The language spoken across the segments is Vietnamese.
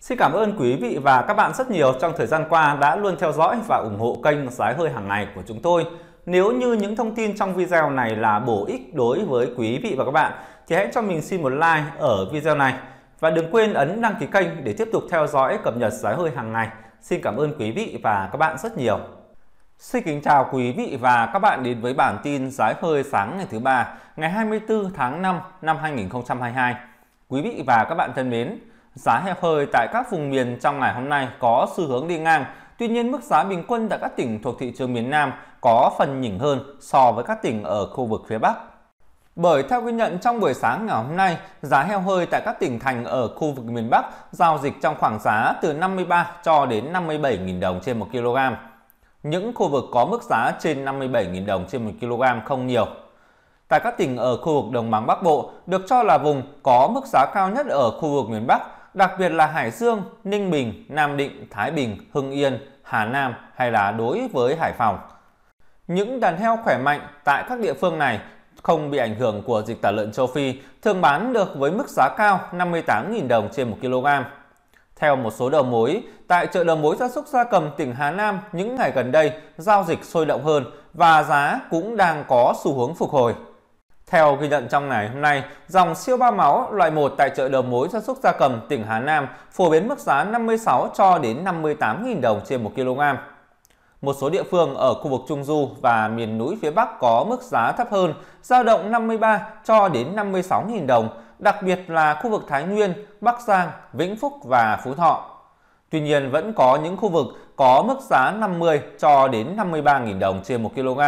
Xin cảm ơn quý vị và các bạn rất nhiều trong thời gian qua đã luôn theo dõi và ủng hộ kênh Giá hơi hàng ngày của chúng tôi. Nếu như những thông tin trong video này là bổ ích đối với quý vị và các bạn thì hãy cho mình xin một like ở video này và đừng quên ấn đăng ký kênh để tiếp tục theo dõi cập nhật giá hơi hàng ngày. Xin cảm ơn quý vị và các bạn rất nhiều. Xin kính chào quý vị và các bạn đến với bản tin giá hơi sáng ngày thứ ba ngày 24 tháng 5 năm 2022. Quý vị và các bạn thân mến, Giá heo hơi tại các vùng miền trong ngày hôm nay có xu hướng đi ngang, tuy nhiên mức giá bình quân tại các tỉnh thuộc thị trường miền Nam có phần nhỉnh hơn so với các tỉnh ở khu vực phía Bắc. Bởi theo ghi nhận trong buổi sáng ngày hôm nay, giá heo hơi tại các tỉnh thành ở khu vực miền Bắc giao dịch trong khoảng giá từ 53 cho đến 57.000 đồng trên 1 kg. Những khu vực có mức giá trên 57.000 đồng trên 1 kg không nhiều. Tại các tỉnh ở khu vực Đồng bằng Bắc Bộ được cho là vùng có mức giá cao nhất ở khu vực miền Bắc đặc biệt là Hải Dương, Ninh Bình, Nam Định, Thái Bình, Hưng Yên, Hà Nam hay là đối với Hải Phòng. Những đàn heo khỏe mạnh tại các địa phương này không bị ảnh hưởng của dịch tả lợn châu Phi thường bán được với mức giá cao 58.000 đồng trên 1 kg. Theo một số đầu mối, tại chợ đầu mối gia súc gia cầm tỉnh Hà Nam những ngày gần đây giao dịch sôi động hơn và giá cũng đang có xu hướng phục hồi. Theo ghi nhận trong ngày hôm nay, dòng siêu ba máu loại 1 tại chợ đầu mối gia súc gia cầm tỉnh Hà Nam phổ biến mức giá 56 cho đến 58.000 đồng trên 1 kg. Một số địa phương ở khu vực Trung Du và miền núi phía Bắc có mức giá thấp hơn, giao động 53 cho đến 56.000 đồng, đặc biệt là khu vực Thái Nguyên, Bắc Giang, Vĩnh Phúc và Phú Thọ. Tuy nhiên vẫn có những khu vực có mức giá 50 cho đến 53.000 đồng trên 1 kg,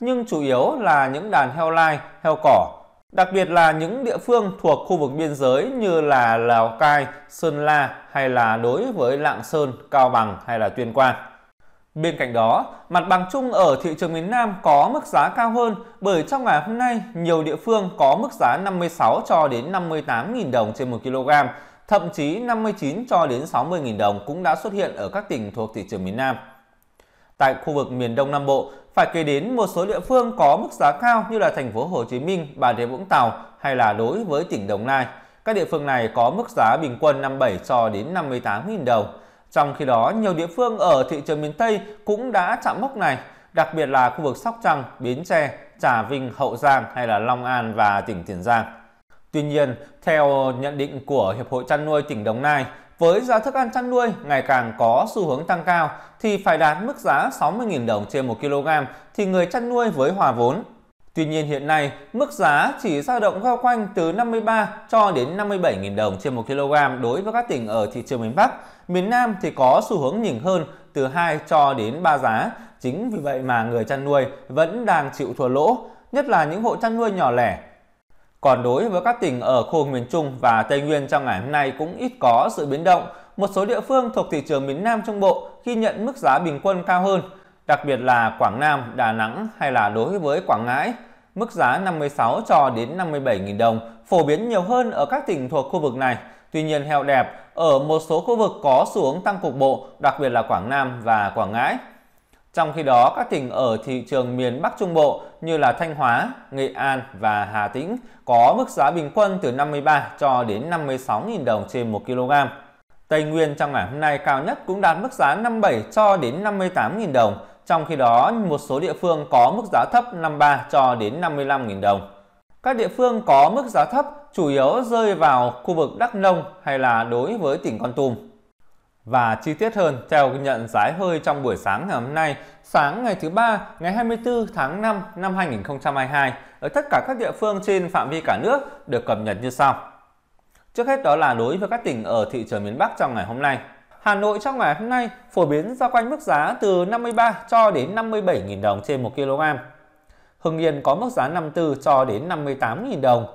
nhưng chủ yếu là những đàn heo lai, heo cỏ. Đặc biệt là những địa phương thuộc khu vực biên giới như là Lào Cai, Sơn La hay là đối với Lạng Sơn, Cao Bằng hay là Tuyên Quang. Bên cạnh đó, mặt bằng chung ở thị trường miền Nam có mức giá cao hơn bởi trong ngày hôm nay nhiều địa phương có mức giá 56 cho đến 58.000 đồng trên 1 kg, thậm chí 59 cho đến 60.000 đồng cũng đã xuất hiện ở các tỉnh thuộc thị trường miền Nam. Tại khu vực miền Đông Nam Bộ, phải kể đến một số địa phương có mức giá cao như là thành phố Hồ Chí Minh, Bà Rịa Vũng Tàu hay là đối với tỉnh Đồng Nai. Các địa phương này có mức giá bình quân 57 cho đến 58.000 đồng. Trong khi đó, nhiều địa phương ở thị trường miền Tây cũng đã chạm mốc này, đặc biệt là khu vực Sóc Trăng, Bến Tre, Trà Vinh, Hậu Giang hay là Long An và tỉnh Tiền Giang. Tuy nhiên, theo nhận định của Hiệp hội chăn nuôi tỉnh Đồng Nai, với giá thức ăn chăn nuôi ngày càng có xu hướng tăng cao thì phải đạt mức giá 60.000 đồng trên 1 kg thì người chăn nuôi với hòa vốn. Tuy nhiên hiện nay, mức giá chỉ dao động giao quanh từ 53 cho đến 57.000 đồng trên 1 kg đối với các tỉnh ở thị trường miền Bắc. Miền Nam thì có xu hướng nhỉnh hơn từ 2 cho đến 3 giá. Chính vì vậy mà người chăn nuôi vẫn đang chịu thua lỗ, nhất là những hộ chăn nuôi nhỏ lẻ còn đối với các tỉnh ở khu miền Trung và Tây Nguyên trong ngày hôm nay cũng ít có sự biến động. Một số địa phương thuộc thị trường miền Nam Trung Bộ ghi nhận mức giá bình quân cao hơn, đặc biệt là Quảng Nam, Đà Nẵng hay là đối với Quảng Ngãi. Mức giá 56 cho đến 57.000 đồng phổ biến nhiều hơn ở các tỉnh thuộc khu vực này. Tuy nhiên heo đẹp ở một số khu vực có xuống tăng cục bộ, đặc biệt là Quảng Nam và Quảng Ngãi. Trong khi đó, các tỉnh ở thị trường miền Bắc Trung Bộ như là Thanh Hóa, Nghệ An và Hà Tĩnh có mức giá bình quân từ 53 cho đến 56.000 đồng trên 1 kg. Tây Nguyên trong ngày hôm nay cao nhất cũng đạt mức giá 57 cho đến 58.000 đồng, trong khi đó một số địa phương có mức giá thấp 53 cho đến 55.000 đồng. Các địa phương có mức giá thấp chủ yếu rơi vào khu vực Đắk Nông hay là đối với tỉnh Con Tum. Và chi tiết hơn, theo nhận giá hơi trong buổi sáng ngày hôm nay, sáng ngày thứ ba ngày 24 tháng 5 năm 2022 ở tất cả các địa phương trên phạm vi cả nước được cập nhật như sau. Trước hết đó là đối với các tỉnh ở thị trường miền Bắc trong ngày hôm nay. Hà Nội trong ngày hôm nay phổ biến giao quanh mức giá từ 53 cho đến 57.000 đồng trên 1 kg. Hưng Yên có mức giá 54 cho đến 58.000 đồng.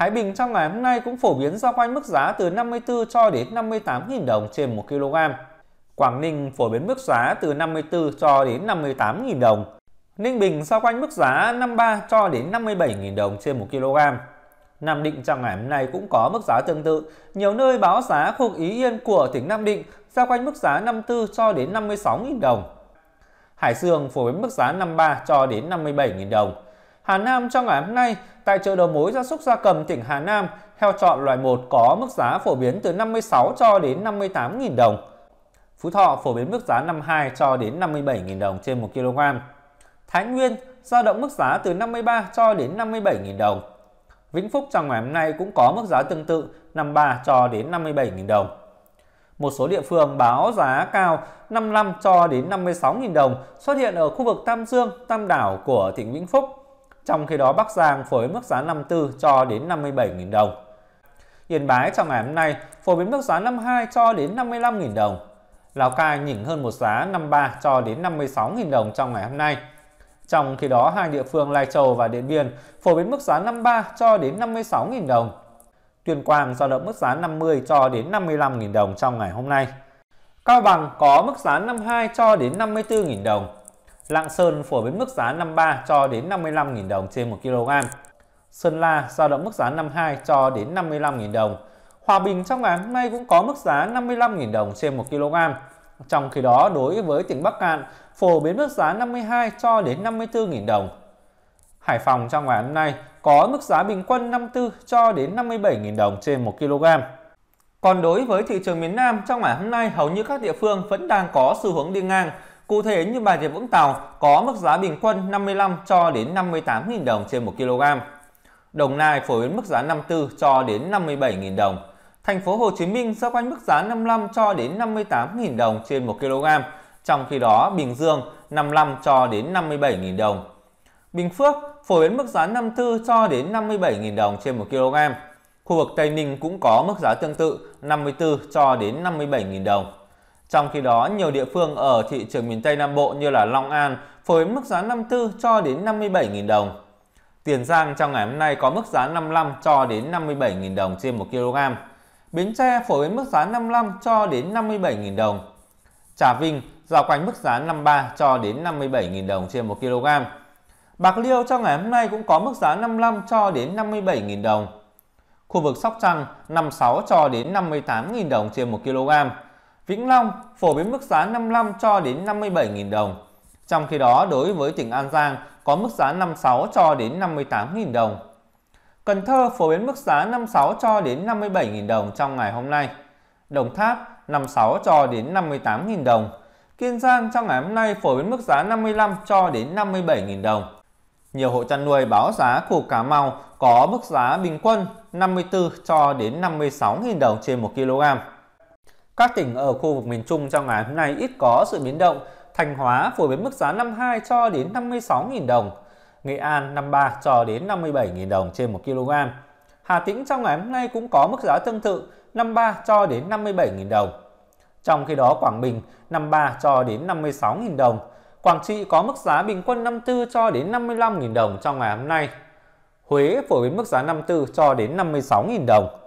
Thái Bình trong ngày hôm nay cũng phổ biến giao quanh mức giá từ 54 cho đến 58.000 đồng trên 1 kg. Quảng Ninh phổ biến mức giá từ 54 cho đến 58.000 đồng. Ninh Bình giao quanh mức giá 53 cho đến 57.000 đồng trên 1 kg. Nam Định trong ngày hôm nay cũng có mức giá tương tự. Nhiều nơi báo giá khu ý yên của tỉnh Nam Định giao quanh mức giá 54 cho đến 56.000 đồng. Hải Dương phổ biến mức giá 53 cho đến 57.000 đồng. Hà Nam trong ngày hôm nay tại chợ đầu mối gia súc gia cầm tỉnh Hà Nam, heo chọn loại 1 có mức giá phổ biến từ 56 cho đến 58.000 đồng. Phú Thọ phổ biến mức giá 52 cho đến 57.000 đồng trên 1 kg. Thái Nguyên dao động mức giá từ 53 cho đến 57.000 đồng. Vĩnh Phúc trong ngày hôm nay cũng có mức giá tương tự 53 cho đến 57.000 đồng. Một số địa phương báo giá cao 55 cho đến 56.000 đồng xuất hiện ở khu vực Tam Dương, Tam Đảo của tỉnh Vĩnh Phúc trong khi đó Bắc Giang phổ biến mức giá 54 cho đến 57.000 đồng. Yên Bái trong ngày hôm nay phổ biến mức giá 52 cho đến 55.000 đồng. Lào Cai nhỉnh hơn một giá 53 cho đến 56.000 đồng trong ngày hôm nay. Trong khi đó, hai địa phương Lai Châu và Điện Biên phổ biến mức giá 53 cho đến 56.000 đồng. Tuyên Quang giao động mức giá 50 cho đến 55.000 đồng trong ngày hôm nay. Cao Bằng có mức giá 52 cho đến 54.000 đồng. Lạng Sơn phổ biến mức giá 53 cho đến 55.000 đồng trên 1 kg. Sơn La dao động mức giá 52 cho đến 55.000 đồng. Hòa Bình trong ngày hôm nay cũng có mức giá 55.000 đồng trên 1 kg. Trong khi đó, đối với tỉnh Bắc Cạn, phổ biến mức giá 52 cho đến 54.000 đồng. Hải Phòng trong ngày hôm nay có mức giá bình quân 54 cho đến 57.000 đồng trên 1 kg. Còn đối với thị trường miền Nam, trong ngày hôm nay hầu như các địa phương vẫn đang có xu hướng đi ngang. Cụ thể như Bà Rịa Vũng Tàu có mức giá bình quân 55 cho đến 58.000 đồng trên 1 kg. Đồng Nai phổ biến mức giá 54 cho đến 57.000 đồng. Thành phố Hồ Chí Minh giao quanh mức giá 55 cho đến 58.000 đồng trên 1 kg, trong khi đó Bình Dương 55 cho đến 57.000 đồng. Bình Phước phổ biến mức giá 54 cho đến 57.000 đồng trên 1 kg. Khu vực Tây Ninh cũng có mức giá tương tự 54 cho đến 57.000 đồng. Trong khi đó, nhiều địa phương ở thị trường miền Tây Nam Bộ như là Long An phổ biến mức giá 54 cho đến 57.000 đồng. Tiền Giang trong ngày hôm nay có mức giá 55 cho đến 57.000 đồng trên 1 kg. Bến Tre phổ biến mức giá 55 cho đến 57.000 đồng. Trà Vinh dạo quanh mức giá 53 cho đến 57.000 đồng trên 1 kg. Bạc Liêu trong ngày hôm nay cũng có mức giá 55 cho đến 57.000 đồng. Khu vực Sóc Trăng 56 cho đến 58.000 đồng trên 1 kg. Vĩnh Long phổ biến mức giá 55 cho đến 57.000 đồng. Trong khi đó, đối với tỉnh An Giang có mức giá 56 cho đến 58.000 đồng. Cần Thơ phổ biến mức giá 56 cho đến 57.000 đồng trong ngày hôm nay. Đồng Tháp 56 cho đến 58.000 đồng. Kiên Giang trong ngày hôm nay phổ biến mức giá 55 cho đến 57.000 đồng. Nhiều hộ chăn nuôi báo giá củ Cà Mau có mức giá bình quân 54 cho đến 56.000 đồng trên 1 kg. Các tỉnh ở khu vực miền Trung trong ngày hôm nay ít có sự biến động, Thanh Hóa phổ biến mức giá 52 cho đến 56.000 đồng, Nghệ An 53 cho đến 57.000 đồng trên 1 kg. Hà Tĩnh trong ngày hôm nay cũng có mức giá tương tự 53 cho đến 57.000 đồng. Trong khi đó Quảng Bình 53 cho đến 56.000 đồng. Quảng Trị có mức giá bình quân 54 cho đến 55.000 đồng trong ngày hôm nay. Huế phổ biến mức giá 54 cho đến 56.000 đồng.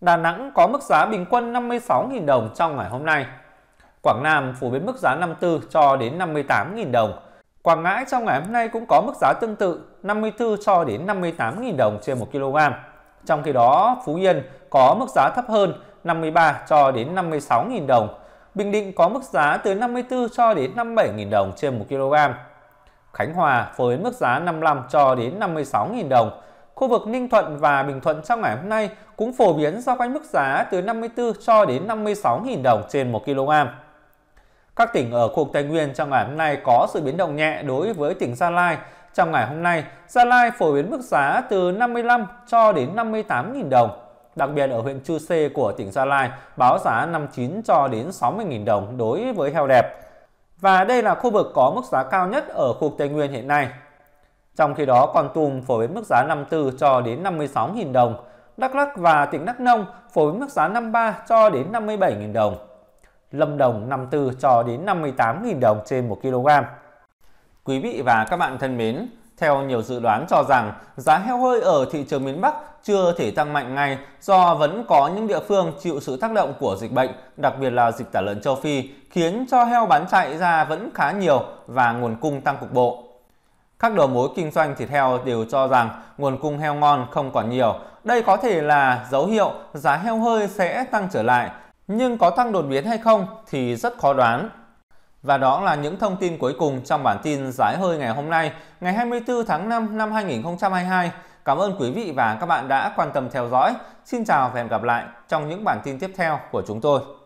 Đà Nẵng có mức giá bình quân 56.000 đồng trong ngày hôm nay. Quảng Nam phổ biến mức giá 54 cho đến 58.000 đồng. Quảng Ngãi trong ngày hôm nay cũng có mức giá tương tự 54 cho đến 58.000 đồng trên 1 kg. Trong khi đó, Phú Yên có mức giá thấp hơn 53 cho đến 56.000 đồng. Bình Định có mức giá từ 54 cho đến 57.000 đồng trên 1 kg. Khánh Hòa phổ biến mức giá 55 cho đến 56.000 đồng. Khu vực Ninh Thuận và Bình Thuận trong ngày hôm nay cũng phổ biến do quanh mức giá từ 54 cho đến 56.000 đồng trên 1 kg. Các tỉnh ở khu vực Tây Nguyên trong ngày hôm nay có sự biến động nhẹ đối với tỉnh Gia Lai. Trong ngày hôm nay, Gia Lai phổ biến mức giá từ 55 cho đến 58.000 đồng. Đặc biệt ở huyện Chư Sê của tỉnh Gia Lai, báo giá 59 cho đến 60.000 đồng đối với heo đẹp. Và đây là khu vực có mức giá cao nhất ở khu vực Tây Nguyên hiện nay. Trong khi đó, con tum phổ biến mức giá 54 cho đến 56.000 đồng, Đắk lắc và tỉnh Đắk Nông phổ biến mức giá 53 cho đến 57.000 đồng. Lâm Đồng 54 cho đến 58.000 đồng trên 1 kg. Quý vị và các bạn thân mến, theo nhiều dự đoán cho rằng giá heo hơi ở thị trường miền Bắc chưa thể tăng mạnh ngay do vẫn có những địa phương chịu sự tác động của dịch bệnh, đặc biệt là dịch tả lợn châu Phi, khiến cho heo bán chạy ra vẫn khá nhiều và nguồn cung tăng cục bộ. Các đầu mối kinh doanh thịt heo đều cho rằng nguồn cung heo ngon không còn nhiều. Đây có thể là dấu hiệu giá heo hơi sẽ tăng trở lại, nhưng có tăng đột biến hay không thì rất khó đoán. Và đó là những thông tin cuối cùng trong bản tin giá hơi ngày hôm nay, ngày 24 tháng 5 năm 2022. Cảm ơn quý vị và các bạn đã quan tâm theo dõi. Xin chào và hẹn gặp lại trong những bản tin tiếp theo của chúng tôi.